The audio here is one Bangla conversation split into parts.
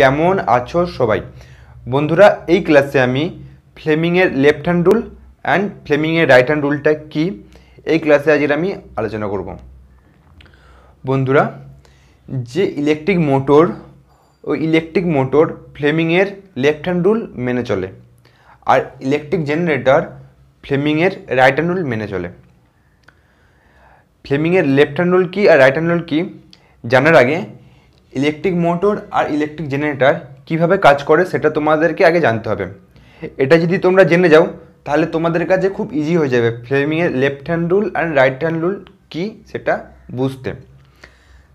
কেমন আছো সবাই বন্ধুরা এই ক্লাসে আমি ফ্লেমিংয়ের লেফট হ্যান্ড রুল অ্যান্ড ফ্লেমিংয়ের রাইট হ্যান্ড রুলটা কী এই ক্লাসে আজকে আমি আলোচনা করব বন্ধুরা যে ইলেকট্রিক মোটর ও ইলেকট্রিক মোটর ফ্লেমিংয়ের লেফট হ্যান্ড রুল মেনে চলে আর ইলেকট্রিক জেনারেটর ফ্লেমিংয়ের রাইট হ্যান্ড রুল মেনে চলে ফ্লেমিংয়ের লেফট হ্যান্ড রুল কী আর রাইট হ্যান্ড রুল কী জানার আগে ইলেকট্রিক মোটর আর ইলেকট্রিক জেনারেটার কিভাবে কাজ করে সেটা তোমাদেরকে আগে জানতে হবে এটা যদি তোমরা জেনে যাও তাহলে তোমাদের কাছে খুব ইজি হয়ে যাবে ফ্লেমিংয়ের left hand rule and right hand rule কী সেটা বুঝতে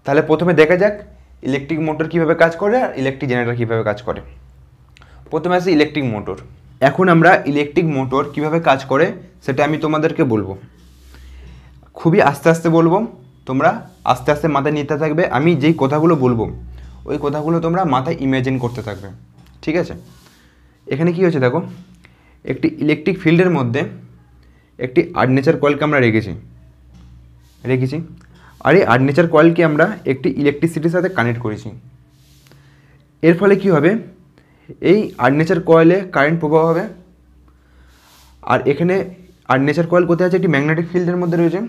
তাহলে প্রথমে দেখা যাক ইলেকট্রিক মোটর কিভাবে কাজ করে আর ইলেকট্রিক জেনারেটার কীভাবে কাজ করে প্রথমে আসে ইলেকট্রিক মোটর এখন আমরা ইলেকট্রিক মোটর কিভাবে কাজ করে সেটা আমি তোমাদেরকে বলবো খুবই আস্তে আস্তে বলবো তোমরা আস্তে আস্তে মাথায় নিতে থাকবে আমি যেই কথাগুলো বলবো ওই কথাগুলো তোমরা মাথায় ইমাজিন করতে থাকবে ঠিক আছে এখানে কি হয়েছে দেখো একটি ইলেকট্রিক ফিল্ডের মধ্যে একটি আর্নেচার কয়েলকে আমরা রেখেছি রেখেছি আর এই আর্নেচার কয়েলকে আমরা একটি ইলেকট্রিসিটির সাথে কানেক্ট করেছি এর ফলে কি হবে এই আর্নেচার কয়েলে কারেন্ট প্রবাহ হবে আর এখানে আর্নেচার কয়েল কোথায় আছে একটি ম্যাগনেটিক ফিল্ডের মধ্যে রয়েছে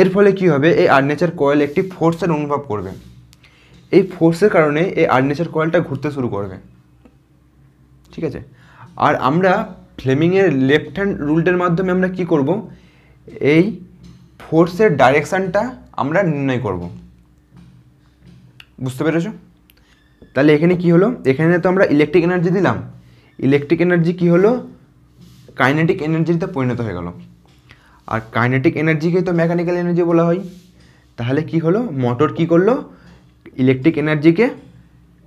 এর ফলে কি হবে এই আর্নেচার কয়েল একটি ফোর্সের অনুভব করবে এই ফোর্সের কারণে এই আর্নেচার কয়েলটা ঘুরতে শুরু করবে ঠিক আছে আর আমরা ফ্লেমিংয়ের লেফট হ্যান্ড রুলটার মাধ্যমে আমরা কি করব এই ফোর্সের ডাইরেকশানটা আমরা নির্ণয় করব বুঝতে পেরেছ তাহলে এখানে কি হলো এখানে তো আমরা ইলেকট্রিক এনার্জি দিলাম ইলেকট্রিক এনার্জি কি হলো কাইনেটিক এনার্জিতে পরিণত হয়ে গেল আর কাইনেটিক এনার্জিকেই তো মেকানিক্যাল এনার্জি বলা হয় তাহলে কি হলো মোটর কি করলো ইলেকট্রিক এনার্জিকে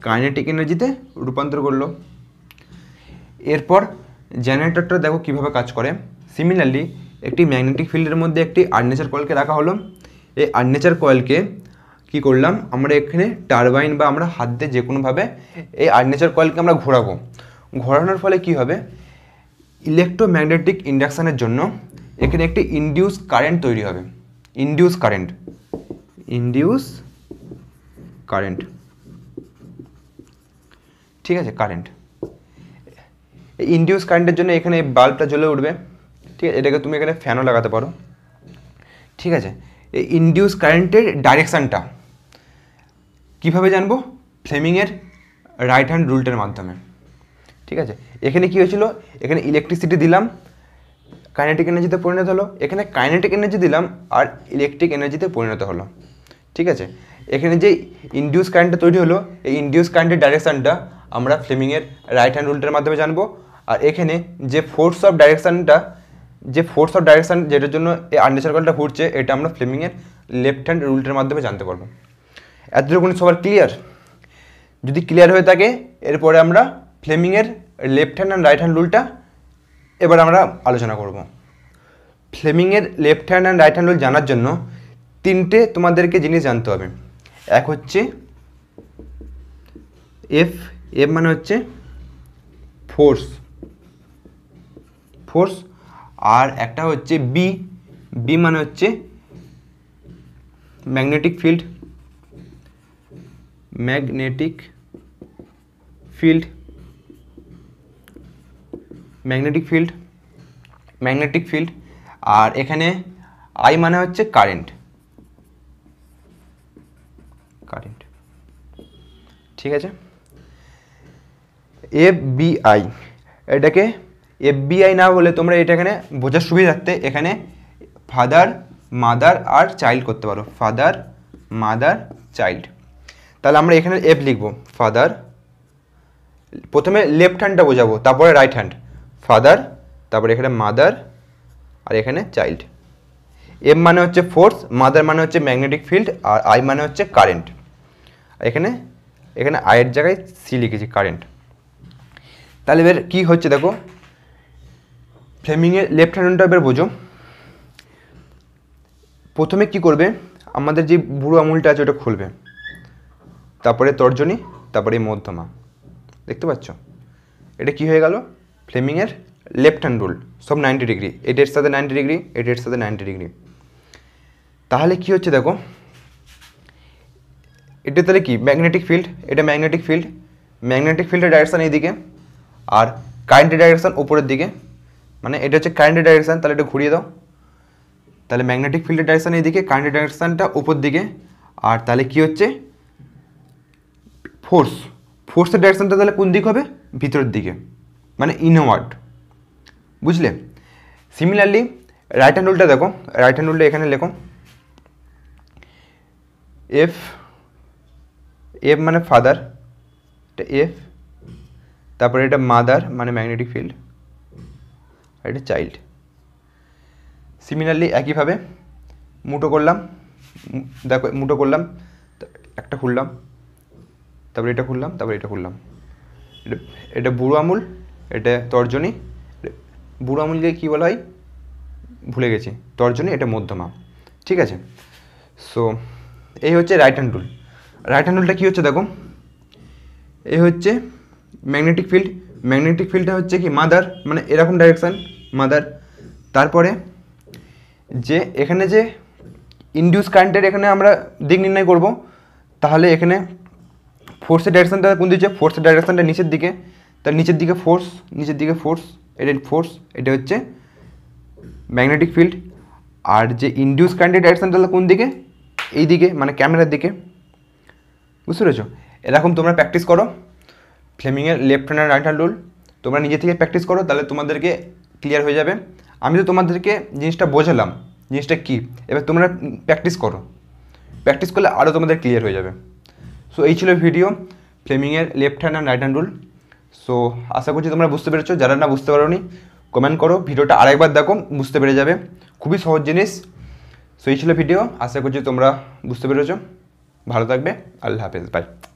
কাইনেটিক এনার্জিতে রূপান্তর করলো এরপর জেনারেটরটা দেখো কিভাবে কাজ করে সিমিলারলি একটি ম্যাগনেটিক ফিল্ডের মধ্যে একটি আর্নেচার কয়েলকে রাখা হলো এই আর্নেচার কয়েলকে কি করলাম আমরা এখানে টারবাইন বা আমরা হাত দিয়ে যে কোনোভাবে এই আর্নেচার কয়েলকে আমরা ঘোরাবো ঘোরানোর ফলে কি হবে ইলেকট্রোম্যাগনেটিক ইন্ডাকশানের জন্য এখানে একটি ইন্ডিউস কারেন্ট তৈরি হবে ইন্ডিউস কারেন্ট ইন্ডিউস কারেন্ট ঠিক আছে কারেন্ট ইন্ডিউস কারেন্টের জন্য এখানে বাল্বটা জ্বলে উঠবে ঠিক আছে এটাকে তুমি এখানে ফ্যানও লাগাতে পারো ঠিক আছে এই ইন্ডিউস কারেন্টের ডাইরেকশানটা কীভাবে জানবো ফ্লেমিংয়ের রাইট হ্যান্ড রুলটার মাধ্যমে ঠিক আছে এখানে কি হয়েছিল এখানে ইলেকট্রিসিটি দিলাম কাইনেটিক এনার্জিতে পরিণত হলো এখানে কাইনেটিক এনার্জি দিলাম আর ইলেকট্রিক এনার্জিতে পরিণত হলো ঠিক আছে এখানে যে ইন্ডিউস কারেন্টটা তৈরি হলো এই ইন্ডিউস কারেন্টের ডাইরেকশানটা আমরা ফ্লেমিংয়ের রাইট হ্যান্ড রুলটার মাধ্যমে জানবো আর এখানে যে ফোর্স অফ ডাইরেকশানটা যে ফোর্স অফ ডাইরেকশান যেটার জন্য এই আন্ডারসার্কলটা ঘুরছে এটা আমরা ফ্লেমিংয়ের লেফট হ্যান্ড রুলটার মাধ্যমে জানতে পারবো এতটুকু সবার ক্লিয়ার যদি ক্লিয়ার হয়ে থাকে এরপরে আমরা ফ্লেমিংয়ের left hand and right hand রুলটা এবার আমরা আলোচনা করব ফ্লেমিংয়ের left hand and right hand rule জানার জন্য তিনটে তোমাদেরকে জিনিস জানতে হবে এক হচ্ছে এফ এফ মানে হচ্ছে ফোর্স ফোর্স আর একটা হচ্ছে বি বি মানে হচ্ছে magnetic field magnetic field magnetic field magnetic field আর এখানে আই মানে হচ্ছে কারেন্ট কারেন্ট ঠিক আছে এফ বিআই এটাকে এফ বিআই না বলে তোমরা এটা এখানে বোঝার সুবিধার্থে এখানে ফাদার মাদার আর চাইল্ড করতে পারো ফাদার মাদার চাইল্ড তাহলে আমরা এখানে এফ লিখব ফাদার প্রথমে লেফট হ্যান্ডটা বোঝাবো তারপরে রাইট হ্যান্ড ফাদার তারপরে এখানে মাদার আর এখানে চাইল্ড এম মানে হচ্ছে ফোর্স মাদার মানে হচ্ছে ম্যাগনেটিক ফিল্ড আর আই মানে হচ্ছে কারেন্ট এখানে এখানে আয়ের জায়গায় সি লিখেছি কারেন্ট তাহলে এবার কী হচ্ছে দেখো ফ্লেমিংয়ের লেফট হ্যান্ডটা এবার বোঝো প্রথমে কি করবে আমাদের যে বুড়ো আঙুলটা আছে ওটা খুলবে তারপরে তর্জনী তারপরে মধ্যমা দেখতে পাচ্ছ এটা কি হয়ে গেল ফ্লেমিংয়ের লেফট হ্যান্ড রুল সব নাইনটি ডিগ্রি এটের সাথে নাইনটি ডিগ্রি এটের সাথে নাইনটি ডিগ্রি তাহলে কি হচ্ছে দেখো এটা তাহলে কি ম্যাগনেটিক ফিল্ড এটা ম্যাগনেটিক ফিল্ড ম্যাগনেটিক ফিল্ডের ডাইরেকশান এইদিকে আর কারেন্টের ডাইরেকশান উপরের দিকে মানে এটা হচ্ছে কারেন্টের ডাইরেকশান তাহলে এটা ঘুরিয়ে দাও তাহলে ম্যাগনেটিক ফিল্ডের ডাইরেকশান এইদিকে কারেন্টের ডাইরেকশানটা উপর দিকে আর তাহলে কি হচ্ছে ফোর্স ফোর্সের ডাইরেকশানটা তাহলে কোন দিক হবে ভিতরের দিকে মানে ইনওয়ার্ড বুঝলে সিমিলারলি রাইট হ্যান্ড রুলটা দেখো রাইট হ্যান্ড রুলটা এখানে লেখো এফ এফ মানে ফাদার এটা এফ তারপরে এটা মাদার মানে ম্যাগনেটিক ফিল্ড আর এটা চাইল্ড সিমিলারলি একইভাবে মুটো করলাম দেখো মুটো করলাম একটা খুললাম তারপরে এটা খুললাম তারপরে এটা খুললাম এটা এটা বুড়ো আমুল এটা তর্জনী বুড়ো আঙুল দিয়ে কী বলা হয় ভুলে গেছি তর্জনী এটা মধ্যমা ঠিক আছে সো এই হচ্ছে right hand rule right hand রুলটা কী হচ্ছে দেখো এই হচ্ছে ম্যাগনেটিক ফিল্ড ম্যাগনেটিক ফিল্ডটা হচ্ছে কি মাদার মানে এরকম ডাইরেকশান মাদার তারপরে যে এখানে যে ইন্ডিউস কারেন্টের এখানে আমরা দিক নির্ণয় করব তাহলে এখানে ফোর্সের ডাইরেকশানটা কোন দিচ্ছে ফোর্সের ডাইরেকশানটা নিচের দিকে তার নিচের দিকে ফোর্স নিচের দিকে ফোর্স এটা ফোর্স এটা হচ্ছে ম্যাগনেটিক ফিল্ড আর যে ইন্ডিউস কারেন্টের ডাইরেকশান তাহলে কোন দিকে এই দিকে মানে ক্যামেরার দিকে বুঝতে পেরেছো এরকম তোমরা প্র্যাকটিস করো ফ্লেমিংয়ের left hand right hand rule তোমরা নিজে থেকে প্র্যাকটিস করো তাহলে তোমাদেরকে ক্লিয়ার হয়ে যাবে আমি তো তোমাদেরকে জিনিসটা বোঝালাম জিনিসটা কী এবার তোমরা প্র্যাকটিস করো প্র্যাকটিস করলে আরও তোমাদের ক্লিয়ার হয়ে যাবে সো এই ছিল ভিডিও ফ্লেমিংয়ের left hand and right hand rule so আশা করছি তোমরা বুঝতে পেরেছো যারা না বুঝতে পারো কমেন্ট করো ভিডিওটা আরেকবার দেখো বুঝতে পেরে যাবে খুবই সহজ জিনিস সো এই ছিল ভিডিও আশা করছি তোমরা বুঝতে পেরেছো ভালো থাকবে আল্লাহ হাফেজ বাই